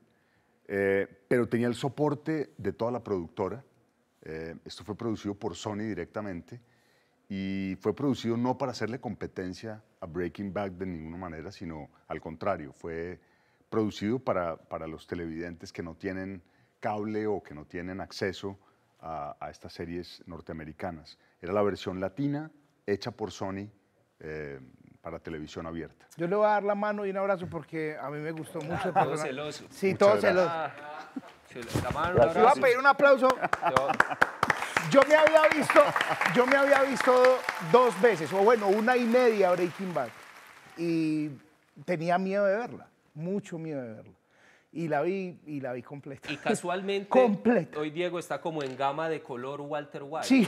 eh, pero tenía el soporte de toda la productora. Eh, esto fue producido por Sony directamente y fue producido no para hacerle competencia a Breaking Bad de ninguna manera, sino al contrario, fue producido para, para los televidentes que no tienen cable o que no tienen acceso a, estas series norteamericanas. Era la versión latina hecha por Sony eh, para televisión abierta. Yo le voy a dar la mano y un abrazo porque a mí me gustó ah, mucho. todo celoso. Sí, todo celoso. Ah, la mano, un a pedir un aplauso. Yo. me había visto, yo me había visto dos veces, o bueno, una y media Breaking Bad. Y tenía miedo de verla, mucho miedo de verla y la vi y la vi completa. Y casualmente <laughs> hoy Diego está como en gama de color Walter White. Sí.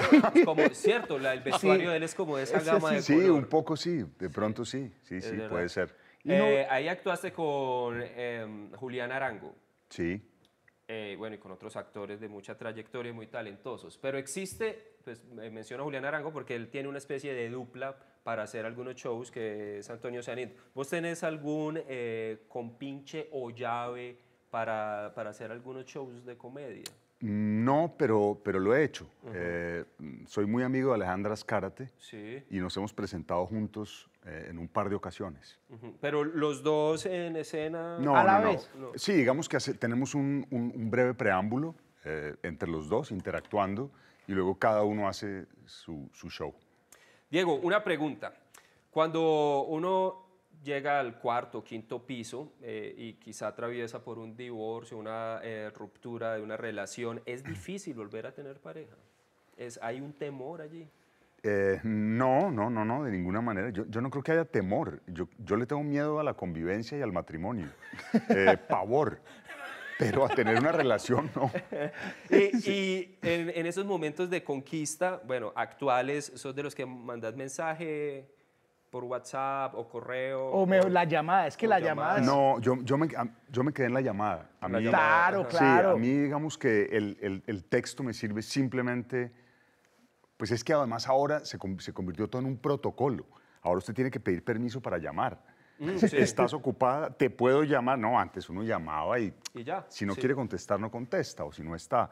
Es <laughs> cierto, el vestuario de él es como de esa gama de sí, color. Sí, un poco sí, de pronto sí, sí, sí, puede ser. Eh, ahí actuaste con em, Julián Arango. Sí. Eh, bueno, y con otros actores de mucha trayectoria muy talentosos. Pero existe pues menciono a Julián Arango porque él tiene una especie de dupla para hacer algunos shows que es Antonio Sanit. ¿Vos tenés algún eh, compinche o llave para, para, hacer algunos shows de comedia? No, pero, pero lo he hecho. Eh, soy muy amigo de Alejandra Azcárate y nos hemos presentado juntos eh, en un par de ocasiones. Pero los dos en escena a la vez. Sí, digamos que tenemos un, un, breve preámbulo entre los dos interactuando y luego cada uno hace su, show. Diego, una pregunta. Cuando uno llega al cuarto, quinto piso eh, y quizá atraviesa por un divorcio, una eh, ruptura de una relación, ¿es <clears throat> difícil volver a tener pareja? ¿Es, ¿Hay un temor allí? Eh, no, no, no, no, de ninguna manera. Yo, no creo que haya temor. Yo, yo, le tengo miedo a la convivencia y al matrimonio. <laughs> pavor pero a tener una relación no. <laughs> Y, en, esos momentos de conquista, bueno, actuales, ¿sos de los que mandas mensaje por WhatsApp o correo? O, mejor, la llamada, es que la llamada... No, yo, yo, me, yo me quedé en la llamada. A claro, sí, a mí digamos que el, el, el texto me sirve simplemente... Pues es que además ahora se, se convirtió todo en un protocolo. Ahora usted tiene que pedir permiso para llamar. Mm, Estás ocupada, te puedo llamar. No, antes uno llamaba y, Si no quiere contestar, no contesta o si no está.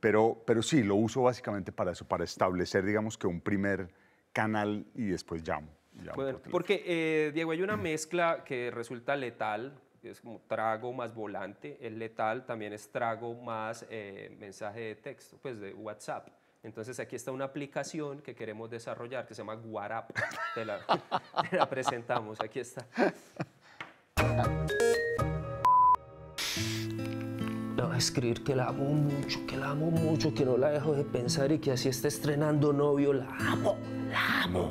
Pero, pero sí, lo uso básicamente para eso, para establecer, digamos que un primer canal y después llamo. porque, eh, Diego, hay una mezcla que resulta letal, es como trago más volante. El letal también es trago más eh, mensaje de texto, pues de WhatsApp. Entonces aquí está una aplicación que queremos desarrollar que se llama Guarap. <laughs> Te la, presentamos, aquí está. La voy a escribir que la amo mucho, que la amo mucho, que no la dejo de pensar y que así está estrenando novio. La amo, la amo.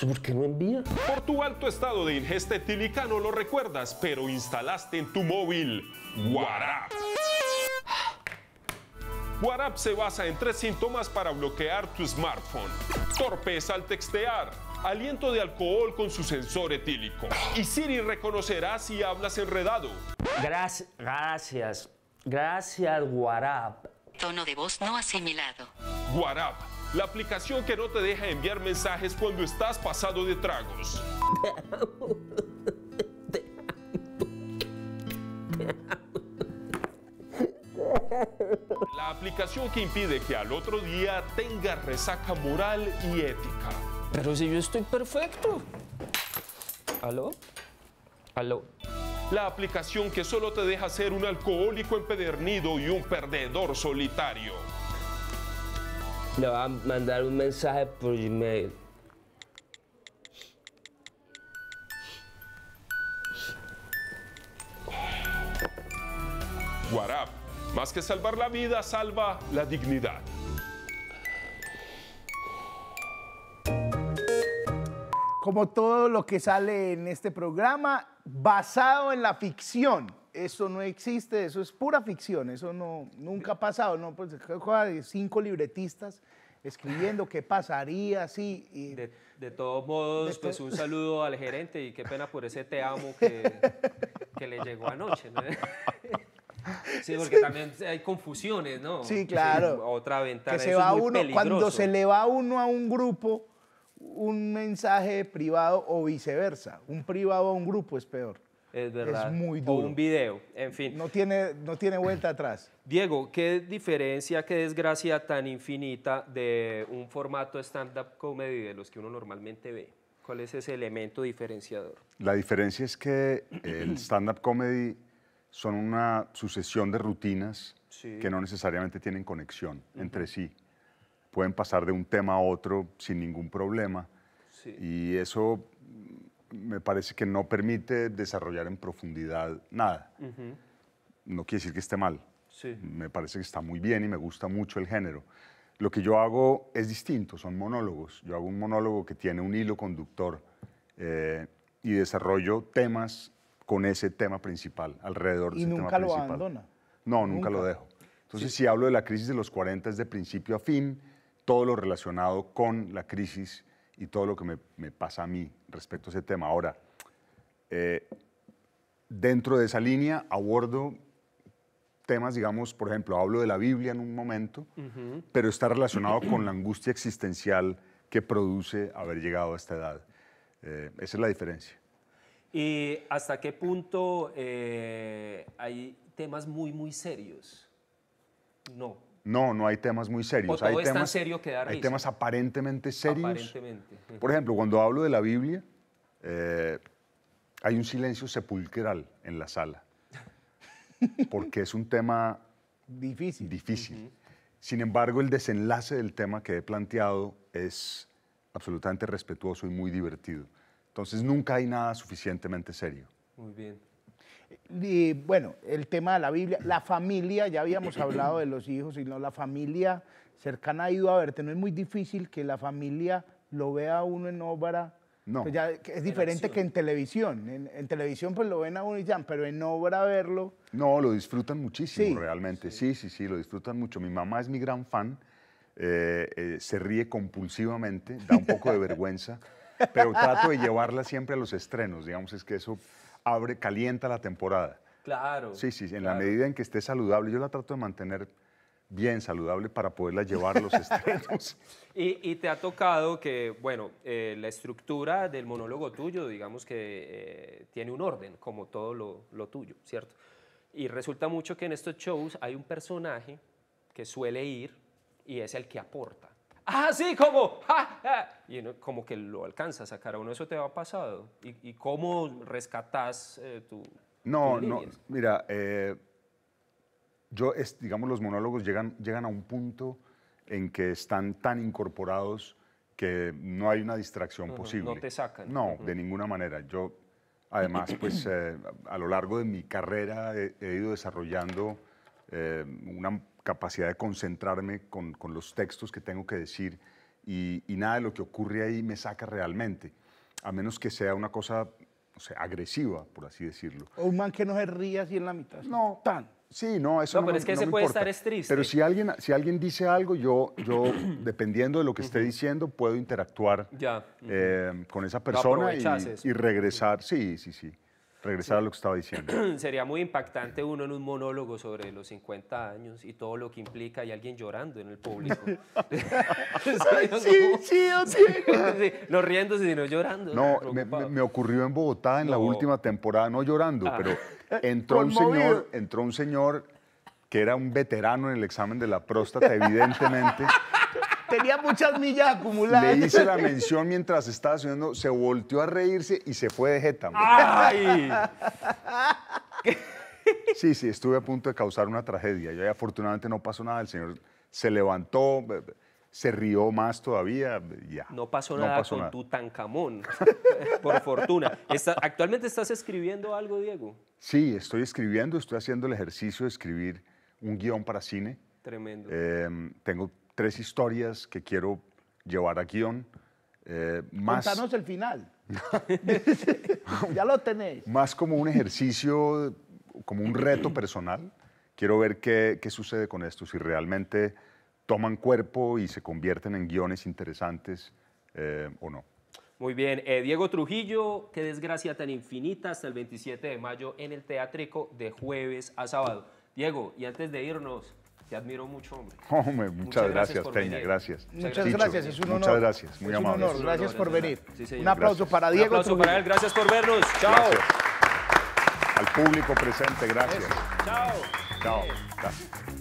¿Por qué no envía? Por tu alto estado de ingesta etílica no lo recuerdas, pero instalaste en tu móvil Guarap. WhatsApp se basa en tres síntomas para bloquear tu smartphone. Torpeza al textear, aliento de alcohol con su sensor etílico. Y Siri reconocerá si hablas enredado. Gracias, gracias, gracias WhatsApp. Tono de voz no asimilado. WhatsApp, la aplicación que no te deja enviar mensajes cuando estás pasado de tragos. <laughs> aplicación que impide que al otro día tenga resaca moral y ética. Pero si yo estoy perfecto. ¿Aló? ¿Aló? La aplicación que solo te deja ser un alcohólico empedernido y un perdedor solitario. Le va a mandar un mensaje por Gmail. Guarap. Más que salvar la vida, salva la dignidad. Como todo lo que sale en este programa, basado en la ficción. Eso no existe, eso es pura ficción, eso no, nunca ha pasado, ¿no? Pues cinco libretistas escribiendo qué pasaría, sí. Y de, todos modos, pues un <laughs> saludo al gerente y qué pena por ese te amo que, que le llegó anoche. <laughs> Sí, porque también hay confusiones, ¿no? Sí, claro. otra ventaja. Que se va uno, cuando se le va uno a un grupo un mensaje privado o viceversa, un privado a un grupo es peor. Es verdad. Es muy duro. O un video, en fin. No tiene, no tiene vuelta atrás. Diego, ¿qué diferencia, qué desgracia tan infinita de un formato stand-up comedy de los que uno normalmente ve? ¿Cuál es ese elemento diferenciador? La diferencia es que el stand-up comedy son una sucesión de rutinas que no necesariamente tienen conexión entre sí. Pueden pasar de un tema a otro sin ningún problema. Y eso mm, me parece que no permite desarrollar en profundidad nada. No quiere decir que esté mal. Me parece que está muy bien y me gusta mucho el género. Lo que yo hago es distinto, son monólogos. Yo hago un monólogo que tiene un hilo conductor eh, y desarrollo temas con ese tema principal, alrededor de ese tema principal. nunca lo abandona. No, nunca, lo dejo. Entonces, si hablo de la crisis de los 40, es de principio a fin todo lo relacionado con la crisis y todo lo que me, pasa a mí respecto a ese tema. Ahora, eh, dentro de esa línea abordo temas, digamos, por ejemplo, hablo de la Biblia en un momento, pero está relacionado con la angustia existencial que produce haber llegado a esta edad. Eh, esa es la diferencia. ¿Y hasta qué punto eh, hay temas muy, muy serios? No. No, no hay temas muy serios. O hay es temas, tan serio que da risa. Hay temas aparentemente serios. Aparentemente. Por ejemplo, cuando hablo de la Biblia, eh, hay un silencio sepulcral en la sala, porque es un tema <laughs> difícil. difícil. Sin embargo, el desenlace del tema que he planteado es absolutamente respetuoso y muy divertido. Entonces nunca hay nada suficientemente serio. Muy bien. Y, bueno, el tema de la Biblia, la familia, ya habíamos hablado de los hijos, sino la familia cercana ha ido a verte. No es muy difícil que la familia lo vea uno en obra. No. Pues ya es diferente que en televisión. En, televisión pues lo ven a uno y ya, pero en obra verlo. No, lo disfrutan muchísimo realmente. Sí. sí. sí, lo disfrutan mucho. Mi mamá es mi gran fan. Eh, eh, se ríe compulsivamente, da un poco de <laughs> vergüenza pero trato de llevarla siempre a los estrenos, digamos, es que eso abre, calienta la temporada. Claro. Sí, sí, en la medida en que esté saludable, yo la trato de mantener bien saludable para poderla llevar a los <laughs> estrenos. y, te ha tocado que, bueno, eh, la estructura del monólogo tuyo, digamos que eh, tiene un orden, como todo lo tuyo, ¿cierto? Y resulta mucho que en estos shows hay un personaje que suele ir y es el que aporta ah, sí, como, ja, <laughs> ah, ah. y como que lo alcanzas a sacar a uno, eso te ha pasado. ¿Y, cómo rescatás eh, tu... No, no, mira, eh, yo, es, digamos, los monólogos llegan, llegan a un punto en que están tan incorporados que no hay una distracción posible. No te sacan. No, de ninguna manera. Yo, además, pues eh, a lo largo de mi carrera he, ido desarrollando una capacidad de concentrarme con, con los textos que tengo que decir y, nada de lo que ocurre ahí me saca realmente, a menos que sea una cosa o sea, agresiva, por así decirlo. O un man que no se ría así en la mitad. No. Tan. Sí, no, eso no, no pero es que puede estar es Pero si alguien, si alguien dice algo, yo, yo <coughs> dependiendo de lo que esté diciendo, puedo interactuar ya, eh, con esa persona y, regresar. Sí, sí, sí regresar a lo que estaba diciendo. <clears throat> Sería muy impactante uno en un monólogo sobre los 50 años y todo lo que implica y alguien llorando en el público. <laughs> <laughs> sí sí, sí, <laughs> sí, No riéndose, sino llorando. No, me, ocurrió en Bogotá en la última temporada, no llorando, pero ah. entró un, señor, entró un señor que era un veterano en el examen de la próstata, evidentemente tenía muchas millas acumuladas. Le hice la mención mientras estaba haciendo se volteó a reírse y se fue de jeta. ¡Ay! <laughs> Sí, sí, estuve a punto de causar una tragedia. Y afortunadamente no pasó nada. El señor se levantó, se rió más todavía. Ya. No pasó nada con tu Tancamón, <laughs> por fortuna. ¿Actualmente estás escribiendo algo, Diego? Sí, estoy escribiendo, estoy haciendo el ejercicio de escribir un guión para cine. Tremendo. Em, tengo tres historias que quiero llevar a guión. Eh, más... el final. <laughs> ya lo tenéis. Más como un ejercicio, como un reto personal. Quiero ver qué, qué, sucede con esto, si realmente toman cuerpo y se convierten en guiones interesantes eh, o no. Muy bien, eh, Diego Trujillo, qué desgracia tan infinita hasta el 27 de mayo en el Teatrico de jueves a sábado. Diego, y antes de irnos, te admiro mucho, hombre. <laughs> Hombre, muchas, gracias, Peña, gracias. Muchas gracias, es un honor. Muchas gracias, muy amable. Un honor. Gracias por venir. un aplauso para Diego. Un aplauso para él, gracias por vernos. Chao. Al público presente, gracias. Chao. Chao.